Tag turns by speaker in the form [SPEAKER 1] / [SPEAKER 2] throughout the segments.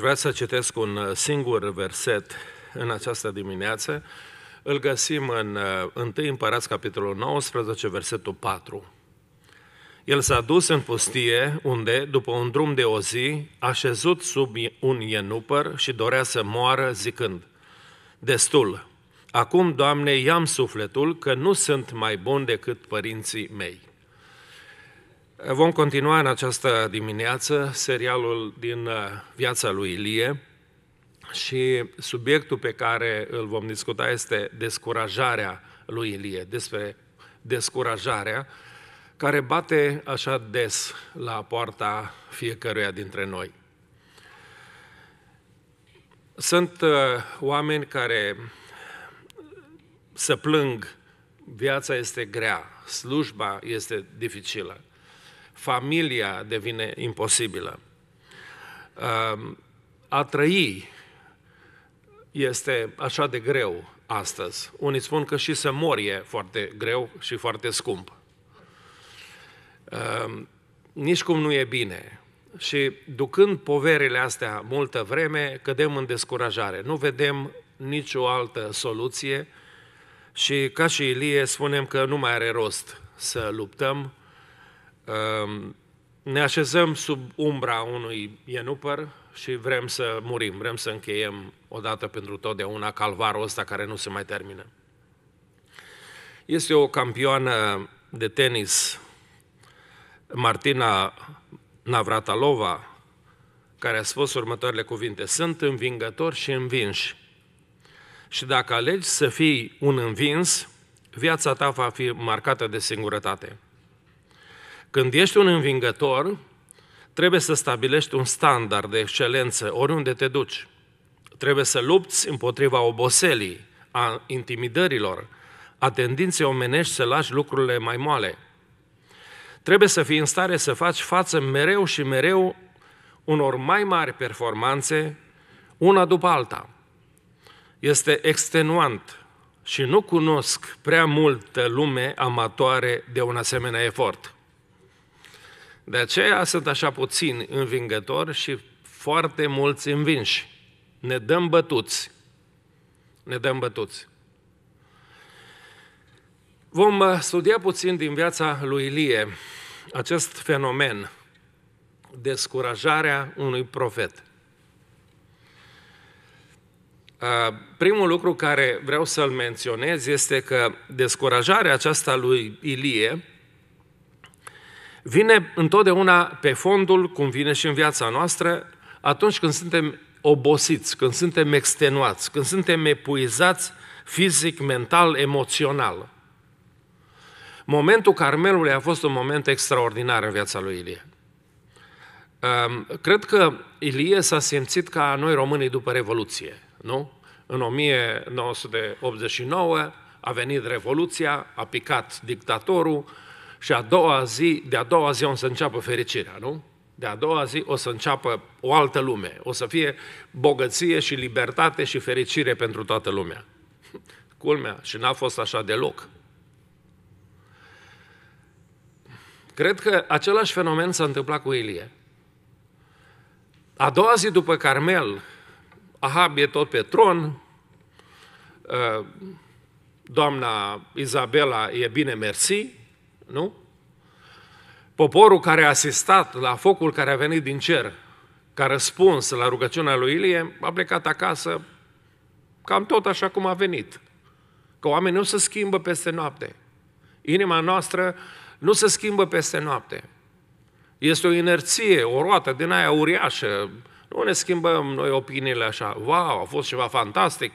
[SPEAKER 1] vrea să citesc un uh, singur verset în această dimineață. Îl găsim în 1 uh, Împărați, capitolul 19, versetul 4. El s-a dus în pustie, unde, după un drum de o zi, a șezut sub un ienupăr și dorea să moară, zicând, Destul, acum, Doamne, i-am sufletul că nu sunt mai bun decât părinții mei. Vom continua în această dimineață serialul din uh, viața lui Ilie și subiectul pe care îl vom discuta este descurajarea lui Ilie, despre descurajarea care bate așa des la poarta fiecăruia dintre noi. Sunt uh, oameni care uh, se plâng, viața este grea, slujba este dificilă, familia devine imposibilă. Ehm, a trăi este așa de greu astăzi. Unii spun că și să mori e foarte greu și foarte scump. Ehm, nici cum nu e bine. Și ducând poverile astea multă vreme, cădem în descurajare. Nu vedem nicio altă soluție și ca și Ilie spunem că nu mai are rost să luptăm, ne așezăm sub umbra unui ienupăr și vrem să murim, vrem să încheiem odată pentru totdeauna calvarul ăsta care nu se mai termină. Este o campioană de tenis, Martina Navratalova, care a spus următoarele cuvinte, sunt învingător și învinși. Și dacă alegi să fii un învins, viața ta va fi marcată de singurătate. Când ești un învingător, trebuie să stabilești un standard de excelență oriunde te duci. Trebuie să lupți împotriva oboselii, a intimidărilor, a tendinței omenești să lași lucrurile mai moale. Trebuie să fii în stare să faci față mereu și mereu unor mai mari performanțe, una după alta. Este extenuant și nu cunosc prea multă lume amatoare de un asemenea efort. De aceea sunt așa puțini învingători și foarte mulți învinși. Ne dăm bătuți. Ne dăm bătuți. Vom uh, studia puțin din viața lui Ilie acest fenomen, descurajarea unui profet. Uh, primul lucru care vreau să-l menționez este că descurajarea aceasta lui Ilie vine întotdeauna pe fondul, cum vine și în viața noastră, atunci când suntem obosiți, când suntem extenuați, când suntem epuizați fizic, mental, emoțional. Momentul Carmelului a fost un moment extraordinar în viața lui Ilie. Ehm, cred că Ilie s-a simțit ca noi românii după Revoluție, nu? În 1989 a venit Revoluția, a picat dictatorul, și a doua zi, de a doua zi o să înceapă fericirea, nu? De a doua zi o să înceapă o altă lume, o să fie bogăție și libertate și fericire pentru toată lumea. Culmea, și n-a fost așa deloc. Cred că același fenomen s-a întâmplat cu Ilie. A doua zi după Carmel, Ahab e tot pe tron, uh, doamna Izabela e bine mersi, nu? Poporul care a asistat la focul care a venit din cer, ca răspuns la rugăciunea lui Ilie, a plecat acasă cam tot așa cum a venit. Că oamenii nu se schimbă peste noapte. Inima noastră nu se schimbă peste noapte. Este o inerție, o roată din aia uriașă. Nu ne schimbăm noi opiniile așa. Wow, a fost ceva fantastic,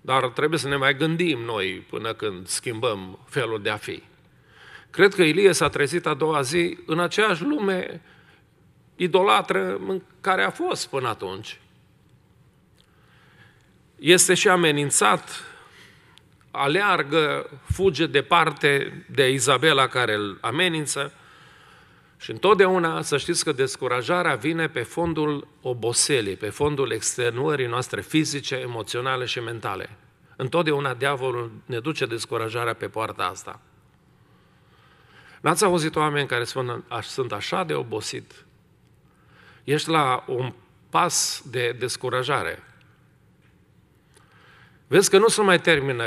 [SPEAKER 1] dar trebuie să ne mai gândim noi până când schimbăm felul de a fi. Cred că Ilie s-a trezit a doua zi în aceeași lume idolatră în care a fost până atunci. Este și amenințat, aleargă, fuge departe de Izabela care îl amenință și întotdeauna să știți că descurajarea vine pe fondul oboselii, pe fondul extenuării noastre fizice, emoționale și mentale. Întotdeauna diavolul ne duce descurajarea pe poarta asta. N-ați auzit oameni care spun, sunt așa de obosit. Ești la un pas de descurajare. Vezi că nu se mai termină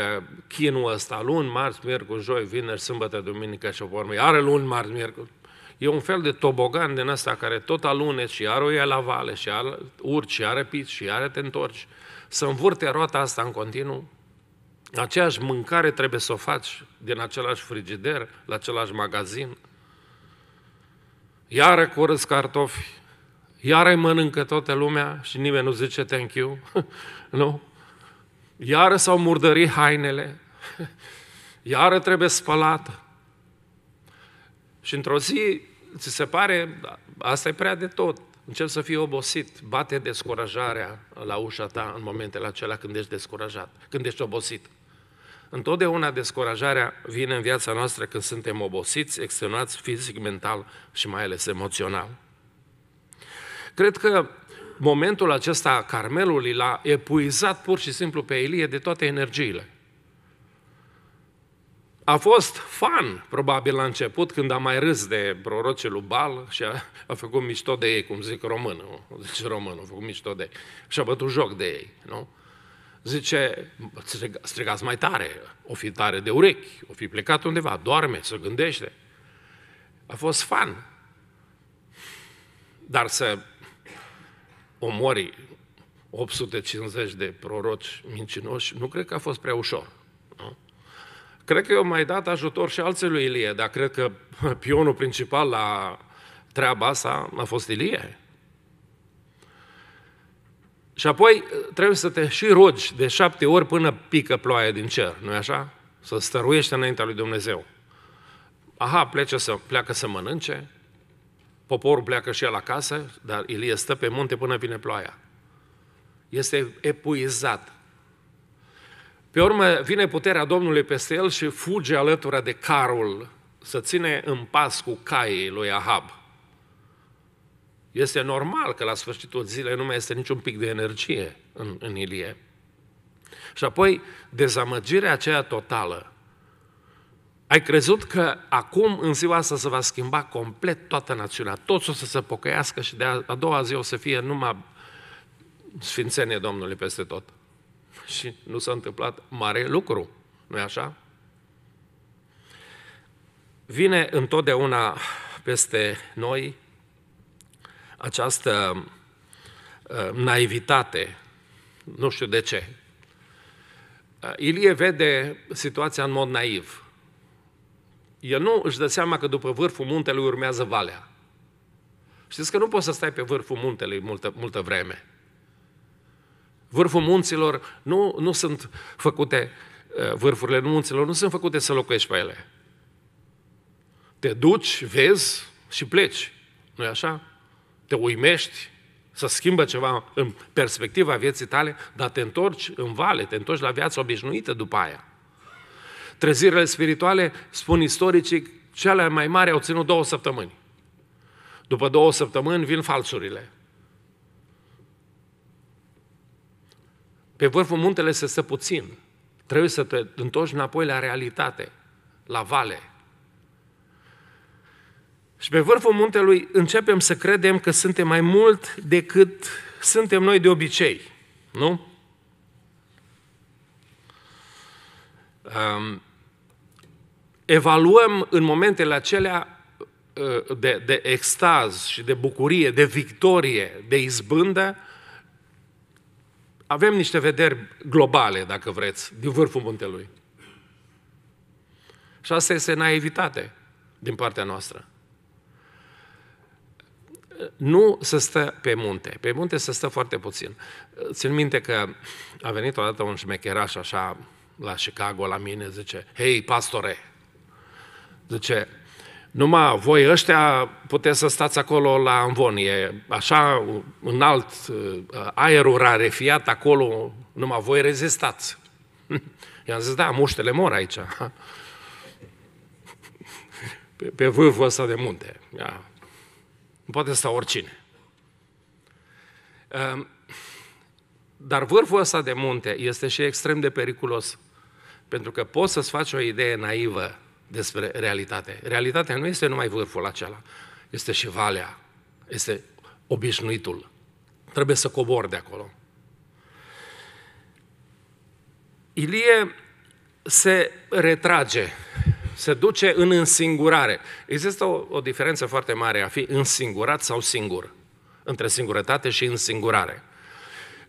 [SPEAKER 1] chinul ăsta, luni, marți, miercuri, joi, vineri, sâmbătă, duminică și o Are luni, marți, miercuri. E un fel de tobogan din ăsta care tot alune și iar o ia la vale și iar urci, și iar pici, și iar te întorci. Să învârte roata asta în continuu. Aceeași mâncare trebuie să o faci din același frigider, la același magazin. Iară curăți cartofi, iară mănâncă toată lumea și nimeni nu zice thank you, nu? Iară s-au murdărit hainele, iară trebuie spălată. Și într-o zi, ți se pare, da, asta e prea de tot, încep să fii obosit, bate descurajarea la ușa ta în momentele acelea când ești descurajat, când ești obosit. Întotdeauna descurajarea vine în viața noastră când suntem obosiți, extenuați fizic, mental și mai ales emoțional. Cred că momentul acesta Carmelului l-a epuizat pur și simplu pe Elie de toate energiile. A fost fan, probabil, la început, când a mai râs de prorocii lui Bal și a, a făcut mișto de ei, cum zic românul, zice românul, a făcut mișto de ei, și a bătut joc de ei, nu? zice, strigați mai tare, o fi tare de urechi, o fi plecat undeva, doarme, se gândește. A fost fan. Dar să omori 850 de proroci mincinoși, nu cred că a fost prea ușor. Nu? Cred că eu mai dat ajutor și alții lui Ilie, dar cred că pionul principal la treaba asta a fost Ilie. Și apoi uh, trebuie să te și rogi de șapte ori până pică ploaia din cer, nu e așa? Să stăruiești înaintea lui Dumnezeu. Aha, plece să, pleacă să mănânce, poporul pleacă și el acasă, dar Ilie stă pe munte până vine ploaia. Este epuizat. Pe urmă vine puterea Domnului peste el și fuge alături de carul să ține în pas cu caii lui Ahab. Este normal că la sfârșitul zilei nu mai este niciun pic de energie în, în Ilie. Și apoi dezamăgirea aceea totală. Ai crezut că acum, în ziua asta, se va schimba complet toată națiunea. Toți o să se pocăiască și de a, a doua zi o să fie numai sfințenie Domnului peste tot. Și nu s-a întâmplat mare lucru, nu-i așa? Vine întotdeauna peste noi această uh, naivitate. Nu știu de ce. Uh, Ilie vede situația în mod naiv. El nu își dă seama că după vârful muntelui urmează valea. Știți că nu poți să stai pe vârful muntelui multă, multă vreme. Vârful munților nu, nu sunt făcute, uh, vârfurile munților nu sunt făcute să locuiești pe ele. Te duci, vezi și pleci. nu e așa? te uimești, să schimbă ceva în perspectiva vieții tale, dar te întorci în vale, te întorci la viața obișnuită după aia. Trezirile spirituale, spun istoricii, cele mai mari au ținut două săptămâni. După două săptămâni vin falsurile. Pe vârful muntele se stă puțin. Trebuie să te întorci înapoi la realitate, la vale, și pe vârful muntelui începem să credem că suntem mai mult decât suntem noi de obicei, nu? Um, evaluăm în momentele acelea uh, de, de extaz și de bucurie, de victorie, de izbândă, avem niște vederi globale, dacă vreți, din vârful muntelui. Și asta este naivitate din partea noastră nu să stă pe munte. Pe munte să stă foarte puțin. Țin minte că a venit odată un șmecheraș așa la Chicago, la mine, zice, hei, pastore, zice, numai voi ăștia puteți să stați acolo la învon, așa așa înalt, uh, aerul rarefiat acolo, numai voi rezistați. I-am zis, da, muștele mor aici. Pe, pe vârful ăsta de munte. Ia, nu poate sta oricine. Ehm, dar vârful ăsta de munte este și extrem de periculos, pentru că poți să-ți faci o idee naivă despre realitate. Realitatea nu este numai vârful acela, este și valea, este obișnuitul. Trebuie să cobor de acolo. Ilie se retrage se duce în însingurare. Există o, o diferență foarte mare a fi însingurat sau singur, între singurătate și însingurare.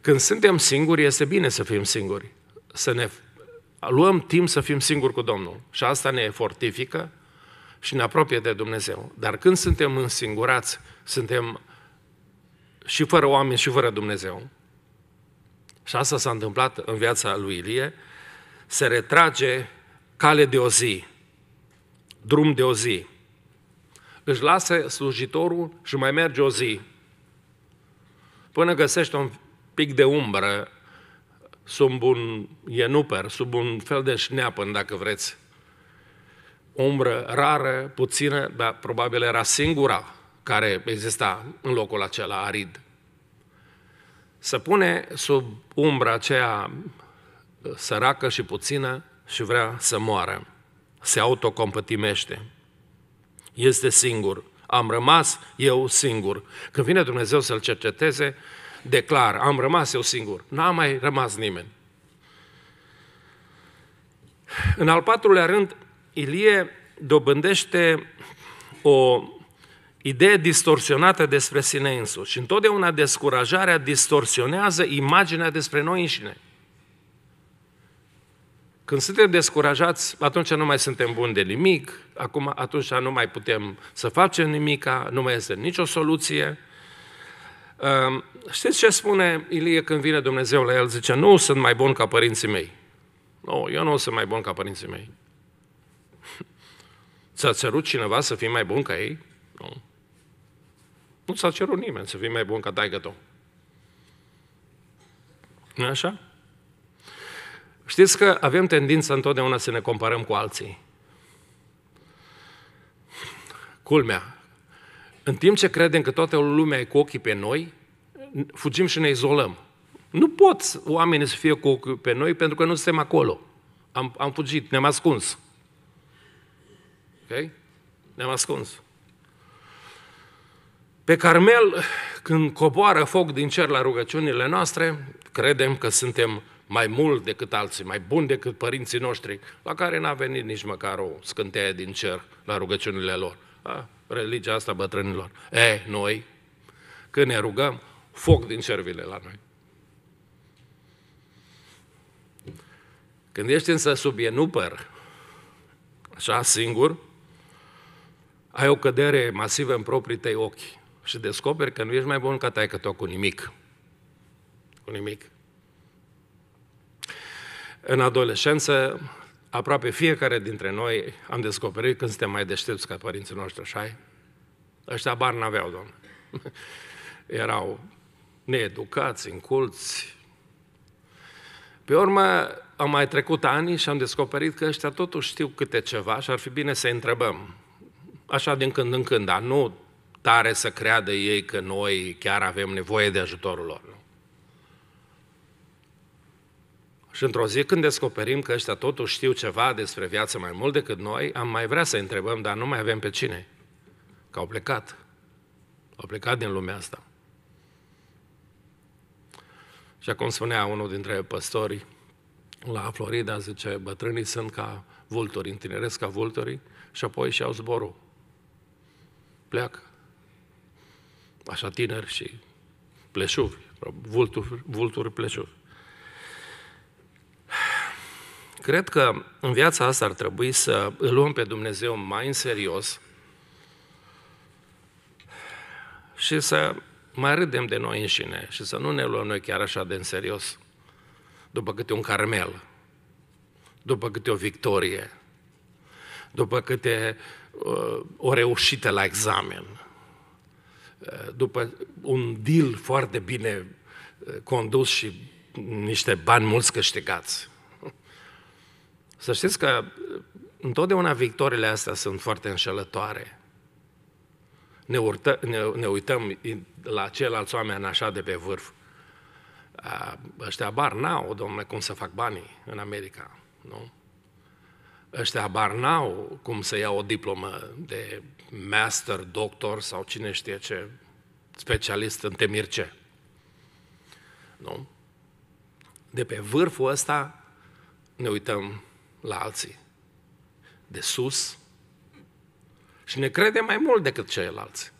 [SPEAKER 1] Când suntem singuri, este bine să fim singuri, să ne luăm timp să fim singuri cu Domnul. Și asta ne fortifică și ne apropie de Dumnezeu. Dar când suntem însingurați, suntem și fără oameni și fără Dumnezeu. Și asta s-a întâmplat în viața lui Ilie, se retrage cale de o zi drum de o zi. Își lasă slujitorul și mai merge o zi, până găsește un pic de umbră sub un ienuper, sub un fel de șneapăn, dacă vreți. O umbră rară, puțină, dar probabil era singura care exista în locul acela arid. Să pune sub umbra aceea săracă și puțină și vrea să moară se autocompătimește. Este singur. Am rămas eu singur. Când vine Dumnezeu să-l cerceteze, declar, am rămas eu singur. N-a mai rămas nimeni. În al patrulea rând, Ilie dobândește o idee distorsionată despre sine însuși. Și întotdeauna descurajarea distorsionează imaginea despre noi înșine. Când suntem descurajați, atunci nu mai suntem buni de nimic, acum, atunci nu mai putem să facem nimica, nu mai este nicio soluție. Ehm, știți ce spune Ilie când vine Dumnezeu la el? Zice, nu sunt mai bun ca părinții mei. Nu, eu nu sunt mai bun ca părinții mei. Ți-a cerut cineva să fii mai bun ca ei? Nu. Nu ți-a cerut nimeni să fii mai bun ca taică tău. nu așa? Știți că avem tendința întotdeauna să ne comparăm cu alții. Culmea. În timp ce credem că toată lumea e cu ochii pe noi, fugim și ne izolăm. Nu pot oamenii să fie cu ochii pe noi pentru că nu suntem acolo. Am, am fugit, ne-am ascuns. Ok? Ne-am ascuns. Pe Carmel, când coboară foc din cer la rugăciunile noastre, credem că suntem mai mult decât alții, mai bun decât părinții noștri, la care n-a venit nici măcar o scânteie din cer la rugăciunile lor. A, religia asta bătrânilor. E, noi, când ne rugăm, foc din cer vine la noi. Când ești însă sub enupăr, așa singur, ai o cădere masivă în proprii tăi ochi și descoperi că nu ești mai bun ca taică tău cu nimic. Cu nimic. În adolescență, aproape fiecare dintre noi am descoperit când suntem mai deștepți ca părinții noștri, așa Ăștia bar n-aveau, domnule. Erau needucați, înculți. Pe urmă, am mai trecut ani și am descoperit că ăștia totuși știu câte ceva și ar fi bine să întrebăm. Așa din când în când, dar nu tare să creadă ei că noi chiar avem nevoie de ajutorul lor. Nu? Și într-o zi când descoperim că ăștia totuși știu ceva despre viață mai mult decât noi, am mai vrea să întrebăm, dar nu mai avem pe cine. Că au plecat. Au plecat din lumea asta. Și acum spunea unul dintre păstori la Florida, zice, bătrânii sunt ca vulturi, întineresc ca vulturii și apoi și-au zborul. Pleacă. Așa tineri și pleșuvi, vulturi, vulturi pleșuvi. cred că în viața asta ar trebui să îl luăm pe Dumnezeu mai în serios și să mai râdem de noi înșine și să nu ne luăm noi chiar așa de în serios după câte un carmel, după câte o victorie, după câte uh, o reușită la examen, uh, după un deal foarte bine uh, condus și niște bani mulți câștigați. Să știți că uh, întotdeauna victorile astea sunt foarte înșelătoare. Ne, urtă, ne, ne uităm la ceilalți oameni așa de pe vârf. A, ăștia bar n-au, domnule, cum să fac banii în America, nu? Ăștia bar n-au cum să iau o diplomă de master, doctor sau cine știe ce specialist în temir ce. Nu? De pe vârful ăsta ne uităm la alții, de sus și ne crede mai mult decât ceilalți.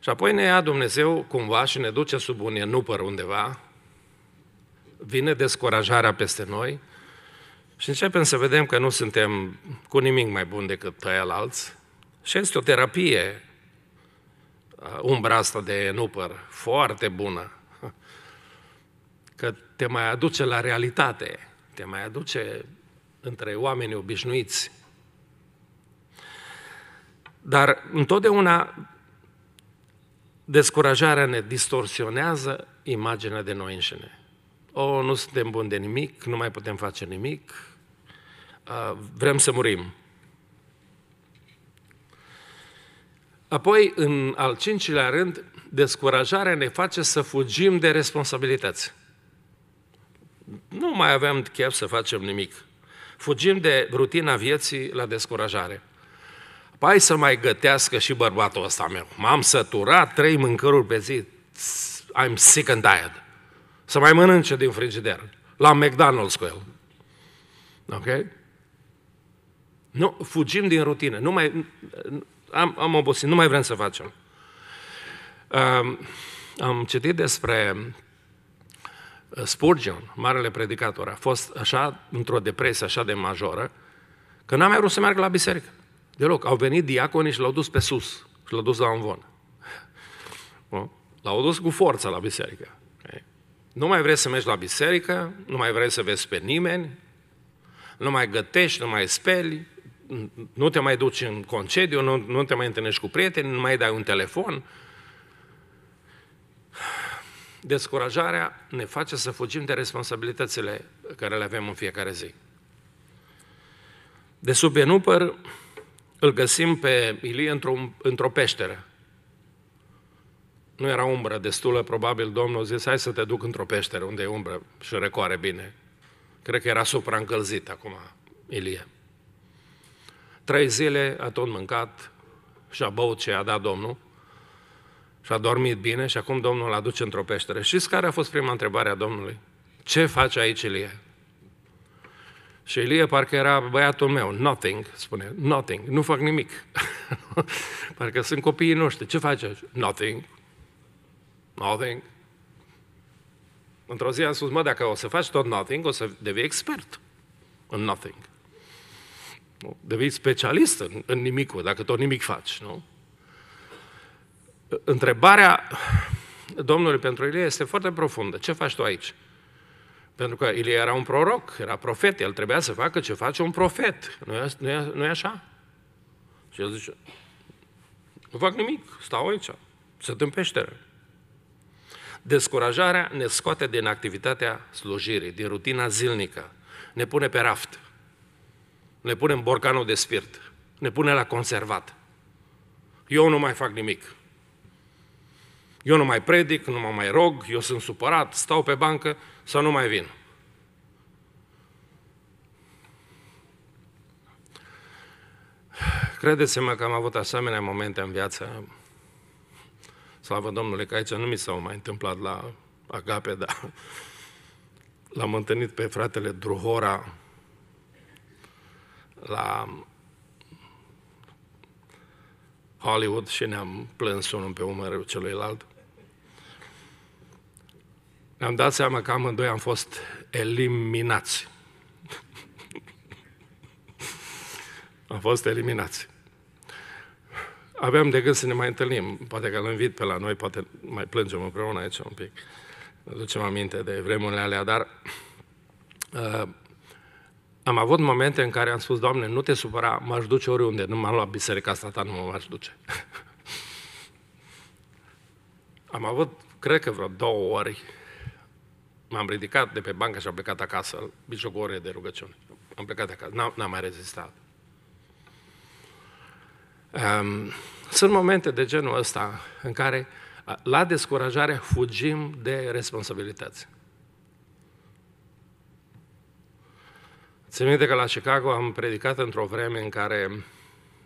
[SPEAKER 1] Și apoi ne ia Dumnezeu cumva și ne duce sub un enupăr undeva, vine descurajarea peste noi și începem să vedem că nu suntem cu nimic mai bun decât ceilalți. Și este o terapie, uh, umbra asta de enupăr, foarte bună, că te mai aduce la realitate te mai aduce între oameni obișnuiți. Dar întotdeauna descurajarea ne distorsionează imaginea de noi înșine. O, nu suntem buni de nimic, nu mai putem face nimic, vrem să murim. Apoi, în al cincilea rând, descurajarea ne face să fugim de responsabilități. Nu mai aveam chef să facem nimic. Fugim de rutina vieții la descurajare. Pai să mai gătească și bărbatul ăsta meu. M-am săturat trei mâncăruri pe zi. I'm sick and tired. Să mai mănânce din frigider. La McDonald's cu el. Ok? Nu, fugim din rutină. Nu mai, am, am obosit, nu mai vrem să facem. Um, am citit despre Spurgeon, marele predicator, a fost așa într-o depresie așa de majoră, că n-a mai vrut să meargă la biserică. Deloc. Au venit diaconii și l-au dus pe sus și l-au dus la învon. L-au dus cu forță la biserică. Nu mai vrei să mergi la biserică, nu mai vrei să vezi pe nimeni, nu mai gătești, nu mai speli, nu te mai duci în concediu, nu, nu te mai întâlnești cu prieteni, nu mai dai un telefon, Descurajarea ne face să fugim de responsabilitățile care le avem în fiecare zi. De sub enupăr îl găsim pe Ilie într-o, într-o peșteră. Nu era umbră destulă, probabil Domnul zis, hai să te duc într-o peșteră unde e umbră și recoare bine. Cred că era supraîncălzit acum Ilie. Trei zile a tot mâncat și a băut ce a dat Domnul și a dormit bine și acum Domnul îl aduce într-o peșteră. Și care a fost prima întrebare a Domnului? Ce face aici elie? Și elie parcă era băiatul meu, nothing, spune, nothing, nu fac nimic. parcă sunt copiii noștri, ce faci aici? Nothing, nothing. Într-o zi am spus, mă, dacă o să faci tot nothing, o să devii expert în nothing. Devii specialist în, în nimicul, dacă tot nimic faci, nu? întrebarea Domnului pentru Ilie este foarte profundă. Ce faci tu aici? Pentru că Ilie era un proroc, era profet, el trebuia să facă ce face un profet. Nu e, așa? Și el zice, nu fac nimic, stau aici, sunt în peșteră. Descurajarea ne scoate din activitatea slujirii, din rutina zilnică. Ne pune pe raft, ne pune în borcanul de spirit, ne pune la conservat. Eu nu mai fac nimic. Eu nu mai predic, nu mă mai rog, eu sunt supărat, stau pe bancă sau nu mai vin. Credeți-mă că am avut asemenea momente în viață. Slavă Domnului că aici nu mi s-au mai întâmplat la Agape, dar l-am întâlnit pe fratele Druhora la Hollywood și ne-am plâns unul pe umărul celuilalt ne-am dat seama că amândoi am fost eliminați. am fost eliminați. Aveam de gând să ne mai întâlnim, poate că îl invit pe la noi, poate mai plângem împreună aici un pic. Ne ducem aminte de vremurile alea, dar uh, am avut momente în care am spus, Doamne, nu te supăra, m-aș duce oriunde, nu m-am luat biserica asta ta, nu mă m-aș duce. am avut, cred că vreo două ori, m-am ridicat de pe bancă și am plecat acasă, mijloc o de rugăciune. Am plecat acasă, n-am, n-am mai rezistat. Um, sunt momente de genul ăsta în care la descurajare fugim de responsabilități. Țin minte că la Chicago am predicat într-o vreme în care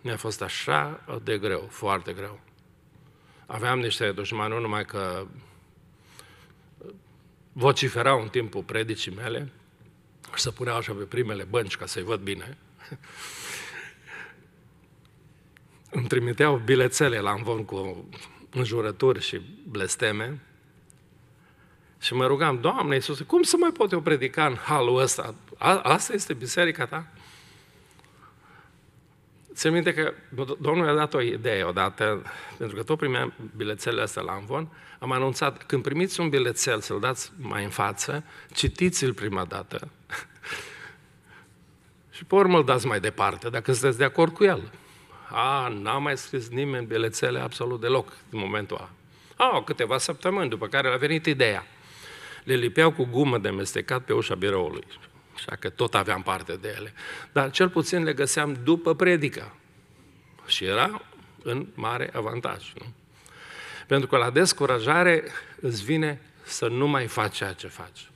[SPEAKER 1] mi-a fost așa de greu, foarte greu. Aveam niște dușmani, nu numai că vocifera în timpul predicii mele și se puneau așa pe primele bănci ca să-i văd bine. Îmi trimiteau bilețele la învon cu înjurături și blesteme și mă rugam, Doamne Iisuse, cum să mai pot eu predica în halul ăsta? A, asta este biserica ta? Țin minte că Domnul mi-a dat o idee odată, pentru că tot primeam bilețele astea la Amvon, am anunțat, când primiți un bilețel, să-l dați mai în față, citiți-l prima dată și pe urmă îl dați mai departe, dacă sunteți de acord cu el. A, n-a mai scris nimeni bilețele absolut deloc în momentul ăla. Au câteva săptămâni, după care a venit ideea. Le lipeau cu gumă de mestecat pe ușa biroului așa că tot aveam parte de ele. Dar cel puțin le găseam după predică Și era în mare avantaj, nu? Pentru că la descurajare îți vine să nu mai faci ceea ce faci.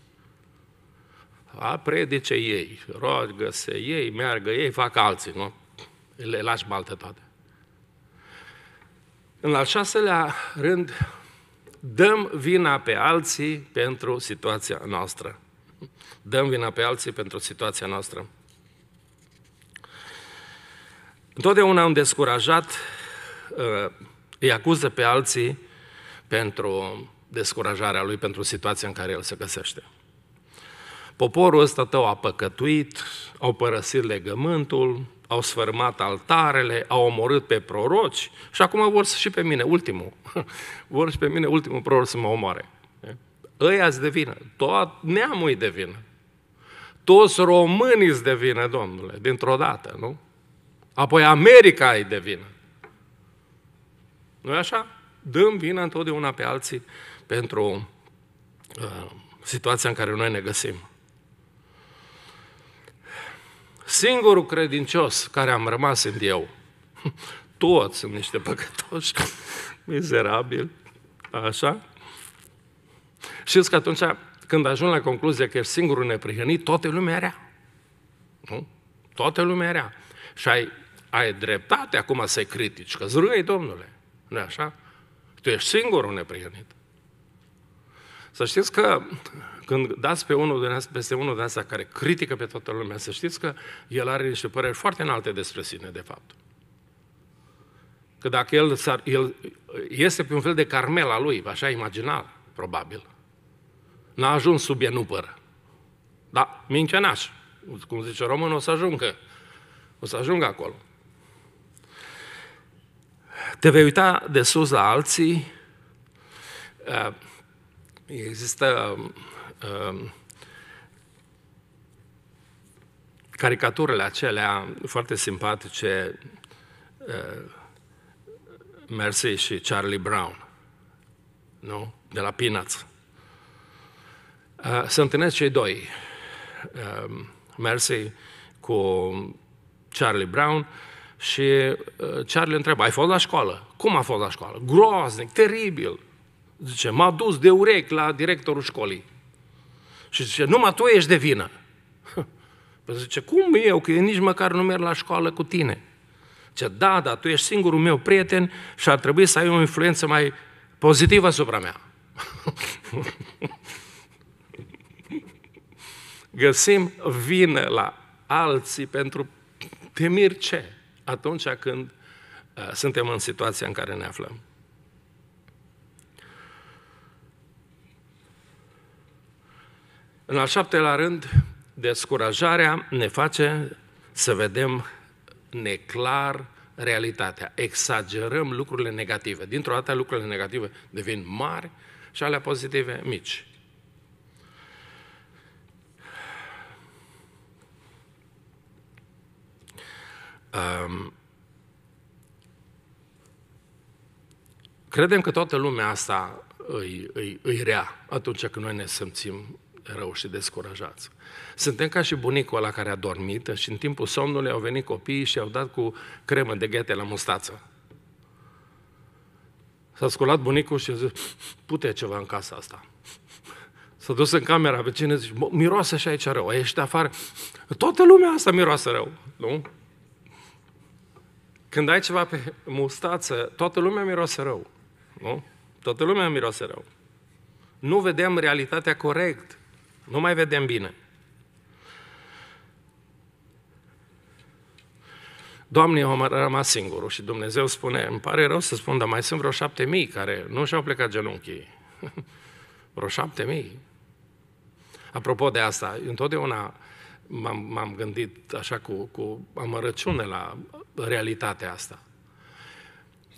[SPEAKER 1] A predice ei, roagă-se ei, meargă ei, fac alții, nu? Le lași balte toate. În al șaselea rând, dăm vina pe alții pentru situația noastră. Dăm vina pe alții pentru situația noastră. Întotdeauna am descurajat, uh, îi acuză pe alții pentru descurajarea lui, pentru situația în care el se găsește. Poporul ăsta tău a păcătuit, au părăsit legământul, au sfârmat altarele, au omorât pe proroci și acum vor să și pe mine, ultimul. Vor și pe mine, ultimul proroc să mă omoare. Ăia de vină. Tot neamul de vină. Toți românii de vină, domnule, dintr-o dată, nu? Apoi America îi de vină. nu așa? Dăm vina întotdeauna pe alții pentru uh, situația în care noi ne găsim. Singurul credincios care am rămas sunt eu. Toți sunt niște păcătoși, mizerabili, așa? Știți că atunci când ajung la concluzia că ești singurul neprihănit, toată lumea era. Nu? Toată lumea era. Și ai, ai dreptate acum să-i critici, că zrâi, domnule. nu așa? Tu ești singurul neprihănit. Să știți că când dați pe unul din astea, peste unul de astea care critică pe toată lumea, să știți că el are niște păreri foarte înalte despre sine, de fapt. Că dacă el, el este pe un fel de carmela lui, așa imaginal, probabil. N-a ajuns sub enupără. Da, mincenaș. Cum zice român, o să ajungă. O să ajungă acolo. Te vei uita de sus la alții. Eh, există eh, caricaturile acelea foarte simpatice eh, Mercy și Charlie Brown nu? de la Peanuts. Uh, Se întâlnesc cei doi, um, Mercy cu Charlie Brown și uh, Charlie întreabă, ai fost la școală? Cum a fost la școală? Groaznic, teribil. Zice, m-a dus de urechi la directorul școlii. Și zice, numai tu ești de vină. Păi zice, cum eu, că eu nici măcar nu merg la școală cu tine. Zice, da, dar tu ești singurul meu prieten și ar trebui să ai o influență mai pozitiv asupra mea. Găsim vină la alții pentru temir ce? Atunci când uh, suntem în situația în care ne aflăm. În al șaptelea rând, descurajarea ne face să vedem neclar realitatea, exagerăm lucrurile negative. Dintr-o dată lucrurile negative devin mari și alea pozitive mici. Um, credem că toată lumea asta îi, îi, îi rea atunci când noi ne simțim rău și descurajați. Suntem ca și bunicul ăla care a dormit și în timpul somnului au venit copiii și au dat cu cremă de ghete la mustață. S-a sculat bunicul și a zis, pute ceva în casa asta. S-a dus în camera vecină, zice, miroase și aici rău, ești afară. Toată lumea asta miroase rău, nu? Când ai ceva pe mustață, toată lumea miroase rău, nu? Toată lumea miroase rău. Nu vedeam realitatea corect. Nu mai vedem bine. Doamne, eu am rămas singurul și Dumnezeu spune, îmi pare rău să spun, dar mai sunt vreo șapte mii care nu și-au plecat genunchii. vreo șapte mii. Apropo de asta, întotdeauna m-am, m-am gândit așa cu, cu amărăciune la realitatea asta.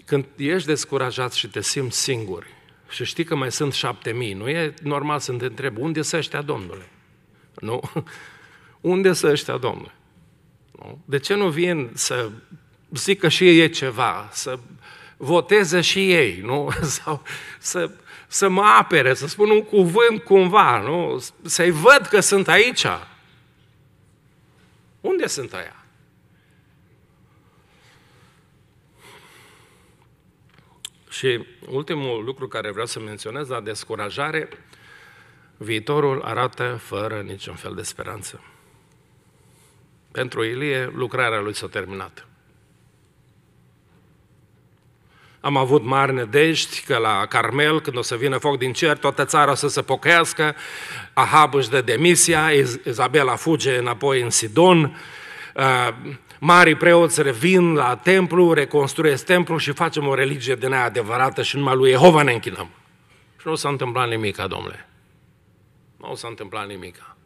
[SPEAKER 1] Când ești descurajat și te simți singur, și știi că mai sunt șapte mii, nu e normal să te întreb, unde sunt ăștia, domnule? Nu? Unde sunt ăștia, domnule? Nu? De ce nu vin să zică și ei ceva, să voteze și ei, nu? Sau să, să mă apere, să spun un cuvânt cumva, nu? Să-i văd că sunt aici. Unde sunt aia? Și ultimul lucru care vreau să menționez la descurajare, viitorul arată fără niciun fel de speranță. Pentru Ilie, lucrarea lui s-a terminat. Am avut mari nădejdi că la Carmel, când o să vină foc din cer, toată țara o să se pochească, Ahab își dă demisia, Izabela fuge înapoi în Sidon, uh, mari preoți revin la templu, reconstruiesc templu și facem o religie de adevărată și numai lui Jehova ne închinăm. Și nu s-a întâmplat nimica, domnule. Nu s-a întâmplat nimica.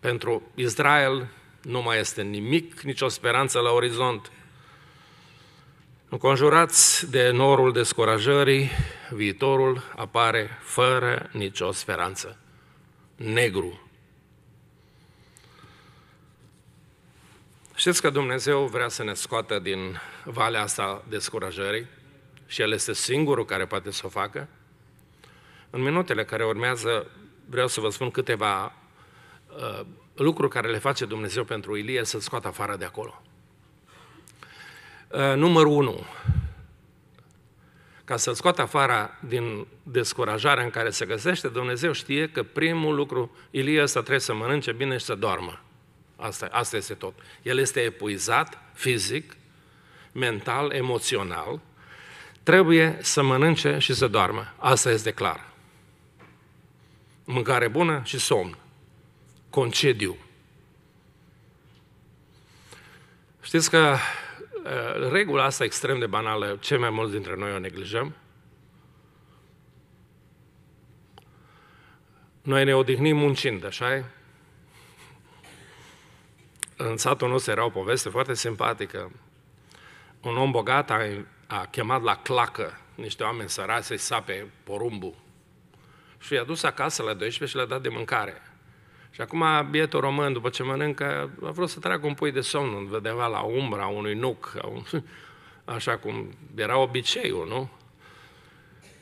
[SPEAKER 1] Pentru Israel nu mai este nimic, nicio speranță la orizont. Înconjurați de norul descurajării, viitorul apare fără nicio speranță. Negru Știți că Dumnezeu vrea să ne scoată din valea asta descurajării și El este singurul care poate să o facă? În minutele care urmează vreau să vă spun câteva uh, lucruri care le face Dumnezeu pentru Ilie să-l scoată afară de acolo. Uh, numărul 1. Ca să-l scoată afară din descurajarea în care se găsește, Dumnezeu știe că primul lucru, Ilie ăsta trebuie să mănânce bine și să doarmă. Asta, asta este tot. El este epuizat fizic, mental, emoțional, trebuie să mănânce și să doarmă. Asta este clar. Mâncare bună și somn. Concediu. Știți că uh, regula asta extrem de banală, cei mai mulți dintre noi o neglijăm. Noi ne odihnim muncind, așa e? în satul nostru era o poveste foarte simpatică. Un om bogat a, a chemat la clacă niște oameni sărați să-i sape porumbul. Și i-a dus acasă la 12 și le-a dat de mâncare. Și acum bietul român, după ce mănâncă, a vrut să tragă un pui de somn undeva la umbra unui nuc, așa cum era obiceiul, nu?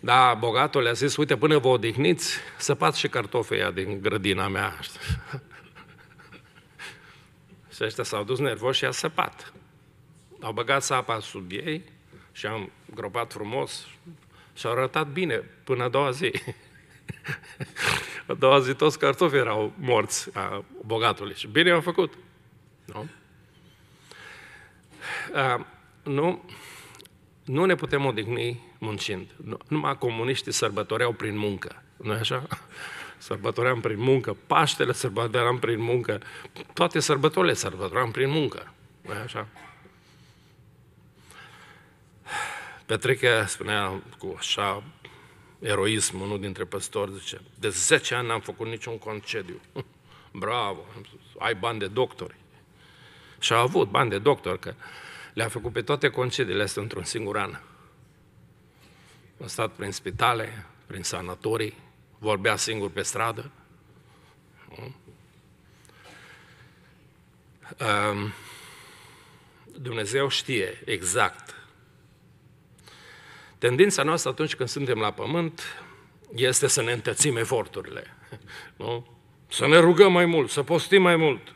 [SPEAKER 1] Da, bogatul le-a zis, uite, până vă odihniți, săpați și cartofii din grădina mea. Și ăștia s-au dus nervoși și a săpat. Au băgat sapa sub ei și am gropat frumos și au arătat bine până a doua zi. a doua zi toți cartofii erau morți a bogatului și bine am făcut. Nu? A, nu, nu ne putem odihni muncind. Numai comuniștii sărbătoreau prin muncă. nu așa? sărbătoream prin muncă, Paștele sărbătoream prin muncă, toate sărbătorile sărbătoream prin muncă. nu așa? Petrică spunea cu așa eroism, unul dintre păstori zice, de 10 ani n-am făcut niciun concediu. Bravo, ai bani de doctori. Și a avut bani de doctor, că le-a făcut pe toate concediile astea într-un singur an. A stat prin spitale, prin sanatorii, vorbea singur pe stradă. Dumnezeu știe exact. Tendința noastră atunci când suntem la pământ este să ne întățim eforturile. Nu? Să ne rugăm mai mult, să postim mai mult.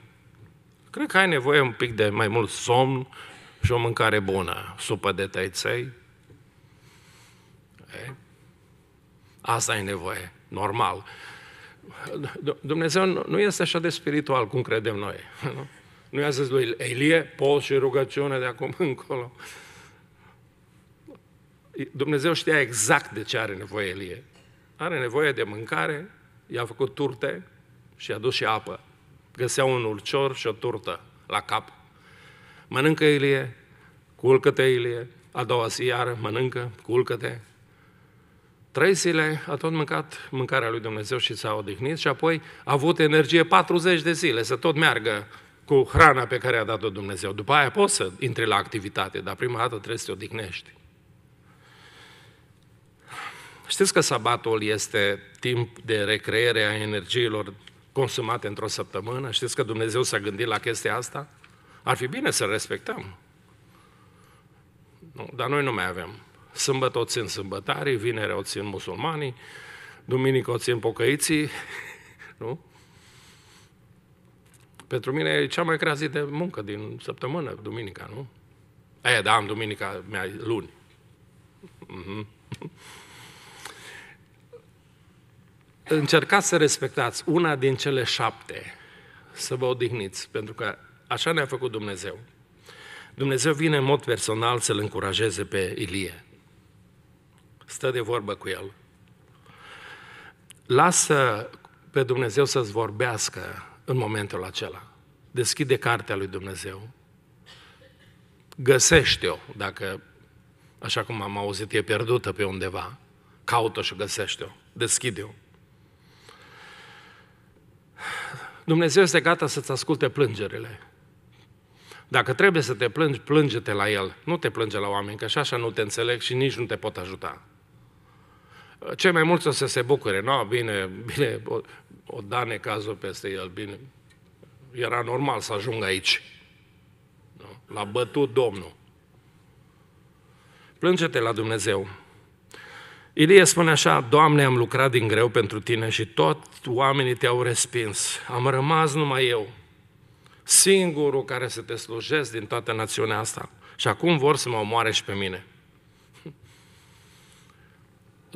[SPEAKER 1] Cred că ai nevoie un pic de mai mult somn și o mâncare bună, supă de tăiței. E? Asta ai nevoie normal. Dumnezeu nu este așa de spiritual cum credem noi. Nu, i-a zis lui Elie, post și rugăciune de acum încolo. Dumnezeu știa exact de ce are nevoie Elie. Are nevoie de mâncare, i-a făcut turte și i-a dus și apă. Găsea un ulcior și o turtă la cap. Mănâncă Elie, culcă-te Elie, a doua zi iară, mănâncă, culcă-te, Trei zile a tot mâncat mâncarea lui Dumnezeu și s-a odihnit și apoi a avut energie 40 de zile să tot meargă cu hrana pe care a dat-o Dumnezeu. După aia poți să intri la activitate, dar prima dată trebuie să te odihnești. Știți că sabatul este timp de recreere a energiilor consumate într-o săptămână? Știți că Dumnezeu s-a gândit la chestia asta? Ar fi bine să respectăm. Nu, dar noi nu mai avem. Sâmbătă o țin sâmbătarii, vinere o țin musulmanii, duminică o țin pocăiții, nu? Pentru mine e cea mai grea zi de muncă din săptămână, duminica, nu? Aia, da, am duminica mea luni. mm Încercați să respectați una din cele șapte, să vă odihniți, pentru că așa ne-a făcut Dumnezeu. Dumnezeu vine în mod personal să-l încurajeze pe Ilie stă de vorbă cu el. Lasă pe Dumnezeu să-ți vorbească în momentul acela. Deschide cartea lui Dumnezeu. Găsește-o, dacă, așa cum am auzit, e pierdută pe undeva. Caută și găsește-o. Deschide-o. Dumnezeu este gata să-ți asculte plângerile. Dacă trebuie să te plângi, plânge-te la El. Nu te plânge la oameni, că așa nu te înțeleg și nici nu te pot ajuta. Cei mai mulți o să se bucure, nu, no, bine, bine, o, o da cazul peste el, bine. Era normal să ajung aici. Nu? L-a bătut Domnul. Plângete la Dumnezeu. Ilie spune așa, Doamne, am lucrat din greu pentru tine și tot oamenii te-au respins. Am rămas numai eu, singurul care să te slujesc din toată națiunea asta. Și acum vor să mă omoare și pe mine.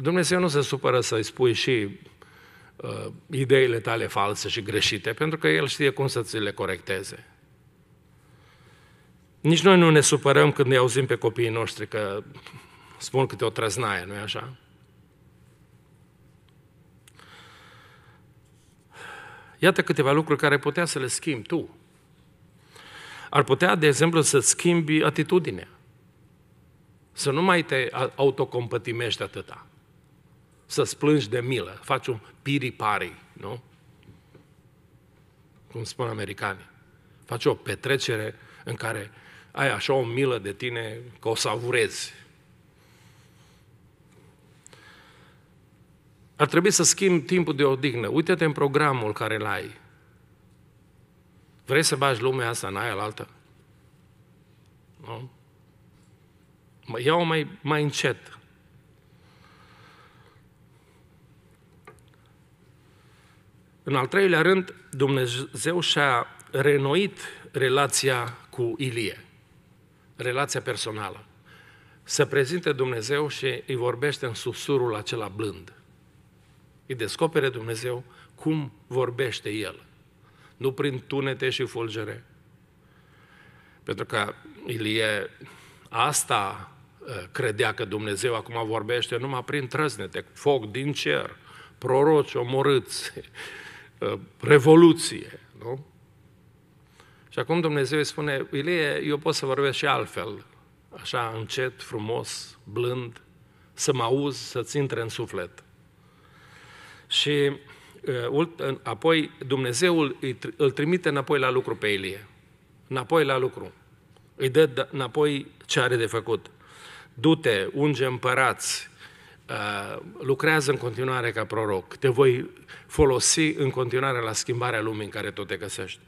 [SPEAKER 1] Dumnezeu nu se supără să-i spui și uh, ideile tale false și greșite, pentru că El știe cum să ți le corecteze. Nici noi nu ne supărăm când ne auzim pe copiii noștri că spun câte o trăznaie, nu-i așa? Iată câteva lucruri care putea să le schimbi tu. Ar putea, de exemplu, să schimbi atitudinea. Să nu mai te autocompătimești atâta să-ți plângi de milă, faci un piripari, nu? Cum spun americanii. Faci o petrecere în care ai așa o milă de tine că o savurezi. Ar trebui să schimbi timpul de odihnă. Uite-te în programul care îl ai. Vrei să bagi lumea asta în aia la altă? Nu? Ia-o mai, mai încet, În al treilea rând, Dumnezeu și-a renoit relația cu Ilie, relația personală. Se prezinte Dumnezeu și îi vorbește în susurul acela blând. Îi descopere Dumnezeu cum vorbește El, nu prin tunete și fulgere. Pentru că Ilie asta ă, credea că Dumnezeu acum vorbește numai prin trăznete, foc din cer, proroci omorâți, Ă, revoluție. Nu? Și acum Dumnezeu îi spune, Ilie, eu pot să vorbesc și altfel, așa încet, frumos, blând, să mă auz, să-ți intre în suflet. Și ă, apoi Dumnezeu îl trimite înapoi la lucru pe Ilie. Înapoi la lucru. Îi dă da, înapoi ce are de făcut. Du-te, unge împărați, Uh, lucrează în continuare ca proroc. Te voi folosi în continuare la schimbarea lumii în care tu te găsești.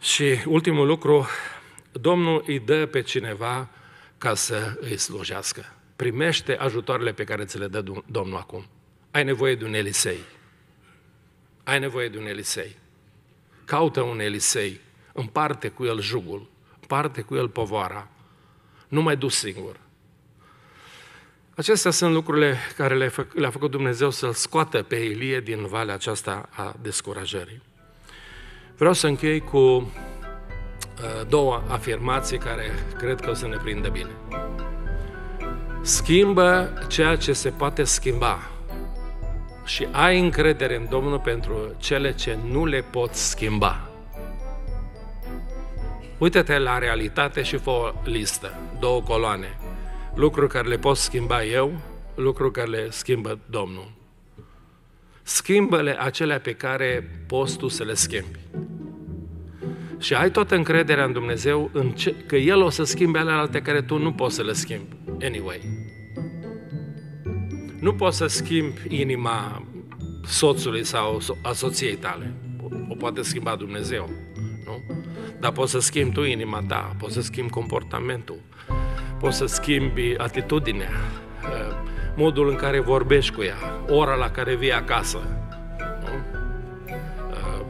[SPEAKER 1] Și ultimul lucru, Domnul îi dă pe cineva ca să îi slujească. Primește ajutoarele pe care ți le dă Domnul acum. Ai nevoie de un Elisei. Ai nevoie de un Elisei. Caută un Elisei, împarte cu el jugul, împarte cu el povoara. Nu mai du singur. Acestea sunt lucrurile care le-a făcut, le făcut Dumnezeu să-l scoată pe Elie din valea aceasta a descurajării. Vreau să închei cu uh, două afirmații care cred că o să ne prindă bine. Schimbă ceea ce se poate schimba și ai încredere în Domnul pentru cele ce nu le poți schimba. Uită-te la realitate și fă o listă, două coloane lucruri care le pot schimba eu, lucruri care le schimbă Domnul. Schimbă-le acelea pe care poți tu să le schimbi. Și ai toată încrederea în Dumnezeu în ce, că El o să schimbe alte care tu nu poți să le schimbi. Anyway. Nu poți să schimbi inima soțului sau a soției tale. O poate schimba Dumnezeu, nu? Dar poți să schimbi tu inima ta, poți să schimbi comportamentul, poți să schimbi atitudinea, eh, modul în care vorbești cu ea, ora la care vii acasă, nu? Eh,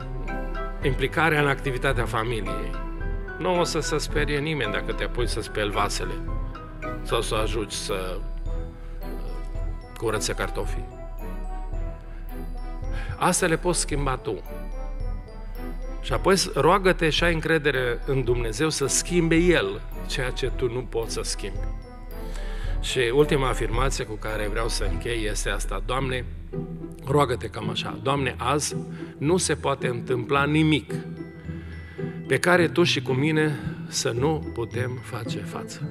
[SPEAKER 1] implicarea în activitatea familiei. Nu o să se sperie nimeni dacă te apoi să speli vasele sau să ajuți să eh, curățe cartofii. Asta le poți schimba tu. Și apoi roagă-te și ai încredere în Dumnezeu să schimbe El ceea ce tu nu poți să schimbi. Și ultima afirmație cu care vreau să închei este asta. Doamne, roagă-te cam așa. Doamne, azi nu se poate întâmpla nimic pe care tu și cu mine să nu putem face față.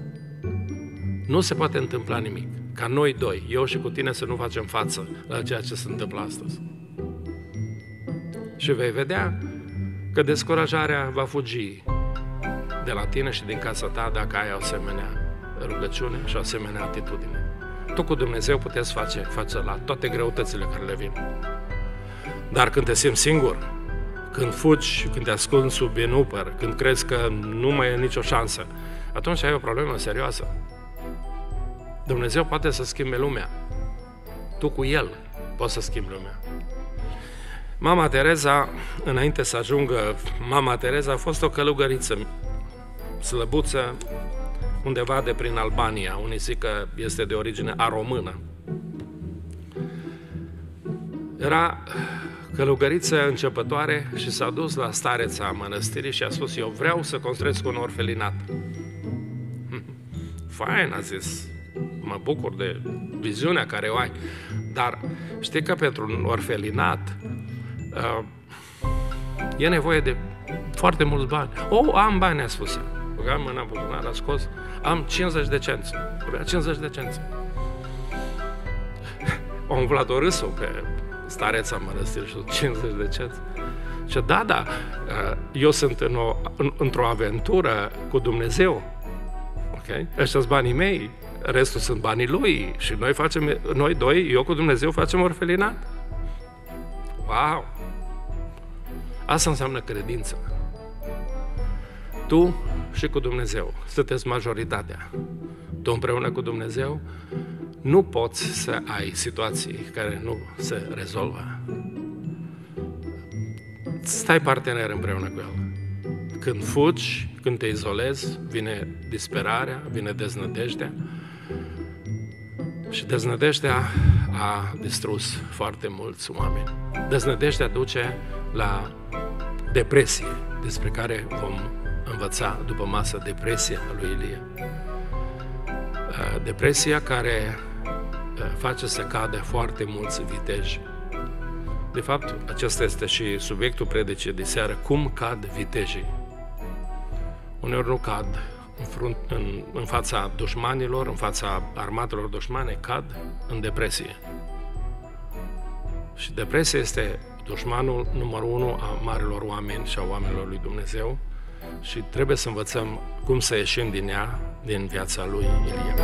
[SPEAKER 1] Nu se poate întâmpla nimic. Ca noi doi, eu și cu tine, să nu facem față la ceea ce se întâmplă astăzi. Și vei vedea că descurajarea va fugi de la tine și din casa ta dacă ai o asemenea rugăciune și o asemenea atitudine. Tu cu Dumnezeu puteți face față la toate greutățile care le vin. Dar când te simți singur, când fugi, când te ascunzi sub un când crezi că nu mai e nicio șansă, atunci ai o problemă serioasă. Dumnezeu poate să schimbe lumea. Tu cu El poți să schimbi lumea. Mama Tereza, înainte să ajungă Mama Tereza, a fost o călugăriță slăbuță undeva de prin Albania. Unii zic că este de origine a română. Era călugăriță începătoare și s-a dus la stareța mănăstirii și a spus, eu vreau să construiesc un orfelinat. Hm, fain, a zis, mă bucur de viziunea care o ai, dar știi că pentru un orfelinat uh, e nevoie de foarte mulți bani. O, oh, am bani, a spus ea. Băgam mâna buzunar, a scos, am 50 de cenți. Avea 50 de cenți. O umblat o râsă pe stareța mănăstirii și 50 de cenți. Și da, da, uh, eu sunt în o, în, într-o aventură cu Dumnezeu. Ok? Ăștia sunt banii mei, restul sunt banii lui și noi facem, noi doi, eu cu Dumnezeu facem orfelinat. Wow! Asta înseamnă credință. Tu și cu Dumnezeu sunteți majoritatea. Tu împreună cu Dumnezeu nu poți să ai situații care nu se rezolvă. Stai partener împreună cu El. Când fugi, când te izolezi, vine disperarea, vine deznădejdea. Și deznădejdea a distrus foarte mulți oameni. Deznădejdea duce la depresie, despre care vom învăța după masă depresia lui Ilie. Uh, depresia care uh, face să cadă foarte mulți viteji. De fapt, acesta este și subiectul predicii de seară, cum cad vitejii. Uneori nu cad în, frunt, în, în fața dușmanilor, în fața armatelor dușmane, cad în depresie. Și depresia este dușmanul numărul unu a marilor oameni și a oamenilor lui Dumnezeu și trebuie să învățăm cum să ieșim din ea, din viața lui Ilie.